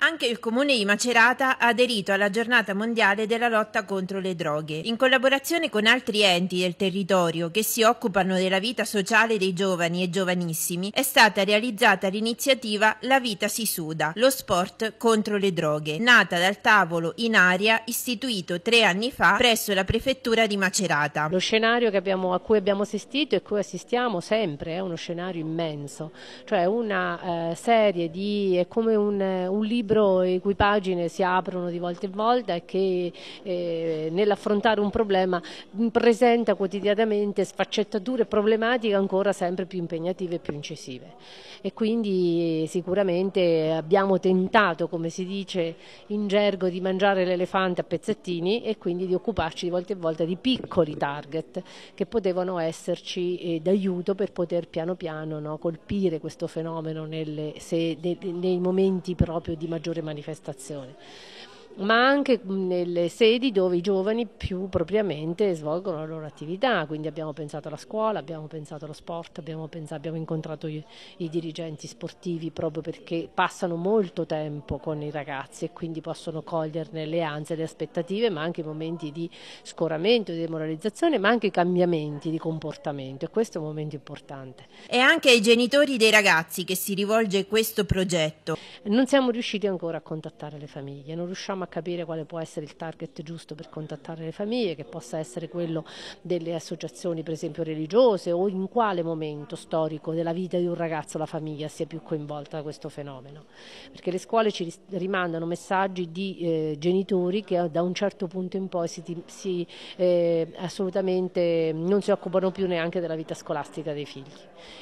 Anche il comune di Macerata ha aderito alla giornata mondiale della lotta contro le droghe, in collaborazione con altri enti del territorio che si occupano della vita sociale dei giovani e giovanissimi, è stata realizzata l'iniziativa La vita si suda, lo sport contro le droghe, nata dal tavolo in aria istituito tre anni fa presso la prefettura di Macerata. Lo scenario abbiamo, a cui abbiamo assistito e a cui assistiamo sempre è uno scenario immenso, cioè una eh, serie di, è come un, eh, un libro libro e cui pagine si aprono di volta in volta e che eh, nell'affrontare un problema mm, presenta quotidianamente sfaccettature problematiche ancora sempre più impegnative e più incisive. E quindi sicuramente abbiamo tentato, come si dice in gergo, di mangiare l'elefante a pezzettini e quindi di occuparci di volta in volta di piccoli target che potevano esserci eh, d'aiuto per poter piano piano no, colpire questo fenomeno nelle, se, nei, nei momenti proprio di maggiore maggiore manifestazione ma anche nelle sedi dove i giovani più propriamente svolgono la loro attività, quindi abbiamo pensato alla scuola, abbiamo pensato allo sport, abbiamo, pensato, abbiamo incontrato i, i, dirigenti sportivi proprio perché passano molto tempo con i ragazzi e quindi possono coglierne le ansie, le aspettative, ma anche i momenti di scoramento, di demoralizzazione, ma anche i cambiamenti di comportamento e questo è un momento importante. E anche ai genitori dei ragazzi che si rivolge questo progetto. Non siamo riusciti ancora a contattare le famiglie, non riusciamo a capire quale può essere il target giusto per contattare le famiglie, che possa essere quello delle associazioni per esempio religiose o in quale momento storico della vita di un ragazzo la famiglia sia più coinvolta da questo fenomeno. Perché le scuole ci rimandano messaggi di eh, genitori che da un certo punto in poi si, si, eh, assolutamente non si occupano più neanche della vita scolastica dei figli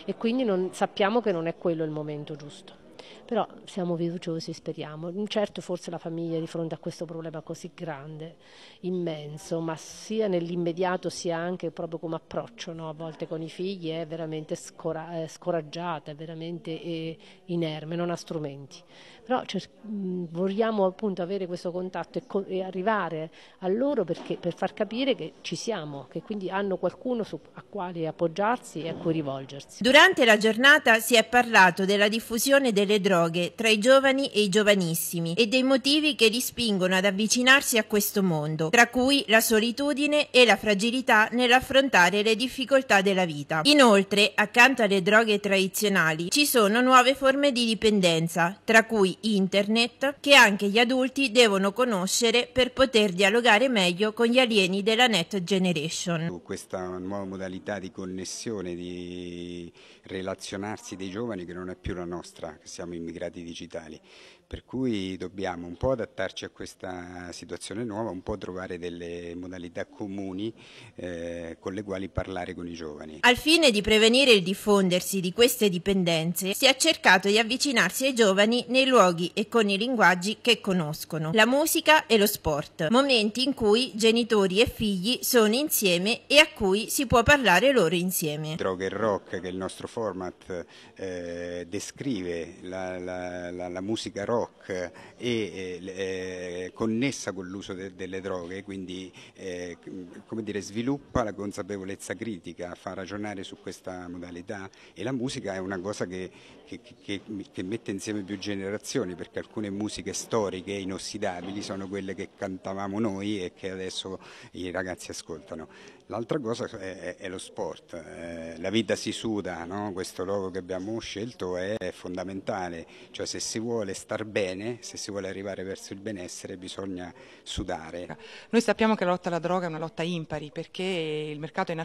e quindi non, sappiamo che non è quello il momento giusto. Però siamo fiduciosi, speriamo. Certo forse la famiglia di fronte a questo problema così grande, immenso, ma sia nell'immediato sia anche proprio come approccio, no? a volte con i figli è veramente scora eh, scoraggiata, è veramente eh, inerme, non ha strumenti. Però cioè, vogliamo appunto avere questo contatto e, co e arrivare a loro perché, per far capire che ci siamo, che quindi hanno qualcuno su, a quale appoggiarsi e a cui rivolgersi. Durante la giornata si è parlato della diffusione delle delle droghe tra i giovani e i giovanissimi e dei motivi che li spingono ad avvicinarsi a questo mondo, tra cui la solitudine e la fragilità nell'affrontare le difficoltà della vita. Inoltre, accanto alle droghe tradizionali, ci sono nuove forme di dipendenza, tra cui internet, che anche gli adulti devono conoscere per poter dialogare meglio con gli alieni della Net Generation. Questa nuova modalità di connessione, di relazionarsi dei giovani che non è più la nostra, che siamo immigrati digitali, per cui dobbiamo un po' adattarci a questa situazione nuova, un po' trovare delle modalità comuni eh, con le quali parlare con i giovani. Al fine di prevenire il diffondersi di queste dipendenze, si è cercato di avvicinarsi ai giovani nei luoghi e con i linguaggi che conoscono, la musica e lo sport, momenti in cui genitori e figli sono insieme e a cui si può parlare loro insieme. Droga e rock, che è il nostro format, eh, descrive la, la, la, la musica rock è eh, eh, connessa con l'uso de, delle droghe, quindi eh, come dire, sviluppa la consapevolezza critica, fa ragionare su questa modalità e la musica è una cosa che, che, che, che mette insieme più generazioni perché alcune musiche storiche inossidabili sono quelle che cantavamo noi e che adesso i ragazzi ascoltano. L'altra cosa è, è lo sport, eh, la vita si suda, no? questo logo che abbiamo scelto è fondamentale intellettuale, cioè se si vuole star bene, se si vuole arrivare verso il benessere bisogna sudare. Noi sappiamo che la lotta alla droga è una lotta impari perché il mercato dei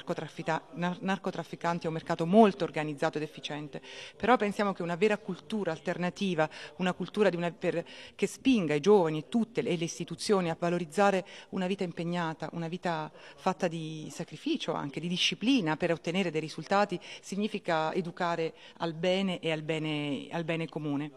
narcotrafficanti è un mercato molto organizzato ed efficiente, però pensiamo che una vera cultura alternativa, una cultura una, per, che spinga i giovani tutte, e le istituzioni a valorizzare una vita impegnata, una vita fatta di sacrificio anche, di disciplina per ottenere dei risultati, significa educare al bene e al bene, al bene bene comune